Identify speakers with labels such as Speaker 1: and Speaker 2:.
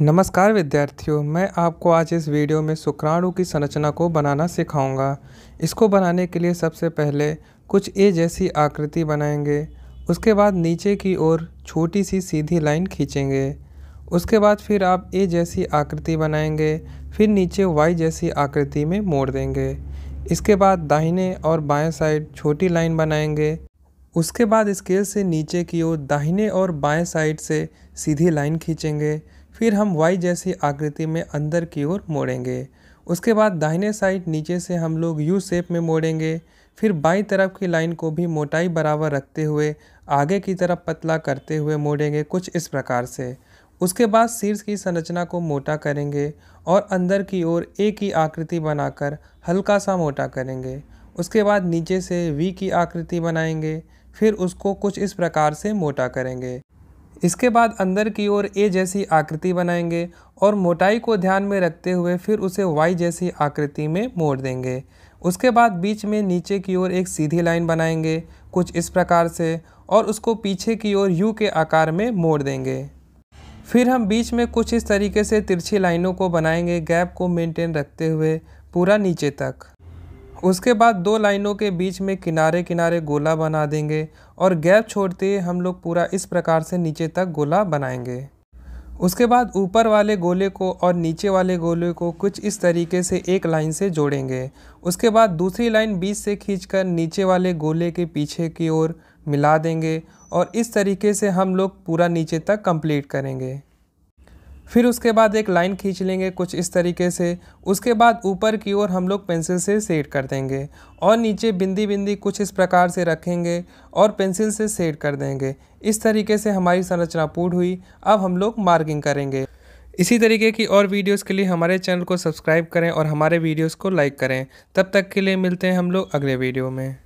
Speaker 1: नमस्कार विद्यार्थियों मैं आपको आज इस वीडियो में शुक्राणु की संरचना को बनाना सिखाऊंगा इसको बनाने के लिए सबसे पहले कुछ ए जैसी आकृति बनाएंगे उसके बाद नीचे की ओर छोटी सी सीधी लाइन खींचेंगे उसके बाद फिर आप ए जैसी आकृति बनाएंगे फिर नीचे वाई जैसी आकृति में मोड़ देंगे इसके बाद दाहिने और बाएं साइड छोटी लाइन बनाएंगे उसके बाद स्केल से नीचे की ओर दाहिने और बाएं साइड से सीधी लाइन खींचेंगे फिर हम वाई जैसी आकृति में अंदर की ओर मोड़ेंगे उसके बाद दाहिने साइड नीचे से हम लोग यू शेप में मोड़ेंगे फिर बाई तरफ की लाइन को भी मोटाई बराबर रखते हुए आगे की तरफ पतला करते हुए मोड़ेंगे कुछ इस प्रकार से उसके बाद शीर्ष की संरचना को मोटा करेंगे और अंदर की ओर ए की आकृति बनाकर हल्का सा मोटा करेंगे उसके बाद नीचे से वी की आकृति बनाएंगे फिर उसको कुछ इस प्रकार से मोटा करेंगे इसके बाद अंदर की ओर ए जैसी आकृति बनाएंगे और मोटाई को ध्यान में रखते हुए फिर उसे वाई जैसी आकृति में मोड़ देंगे उसके बाद बीच में नीचे की ओर एक सीधी लाइन बनाएंगे कुछ इस प्रकार से और उसको पीछे की ओर यू के आकार में मोड़ देंगे फिर हम बीच में कुछ इस तरीके से तिरछी लाइनों को बनाएंगे गैप को मेंटेन रखते हुए पूरा नीचे तक उसके बाद दो लाइनों के बीच में किनारे किनारे गोला बना देंगे और गैप छोड़ते हम लोग पूरा इस प्रकार से नीचे तक गोला बनाएंगे उसके बाद ऊपर वाले गोले को और नीचे वाले गोले को कुछ इस तरीके से एक लाइन से जोड़ेंगे उसके बाद दूसरी लाइन बीच से खींचकर नीचे वाले गोले के पीछे की ओर मिला देंगे और इस तरीके से हम लोग पूरा नीचे तक कंप्लीट करेंगे फिर उसके बाद एक लाइन खींच लेंगे कुछ इस तरीके से उसके बाद ऊपर की ओर हम लोग पेंसिल से सेड कर देंगे और नीचे बिंदी बिंदी कुछ इस प्रकार से रखेंगे और पेंसिल से सेड कर देंगे इस तरीके से हमारी संरचना पूर्ण हुई अब हम लोग मार्किंग करेंगे इसी तरीके की और वीडियोस के लिए हमारे चैनल को सब्सक्राइब करें और हमारे वीडियोस को लाइक करें तब तक के लिए मिलते हैं हम लोग अगले वीडियो में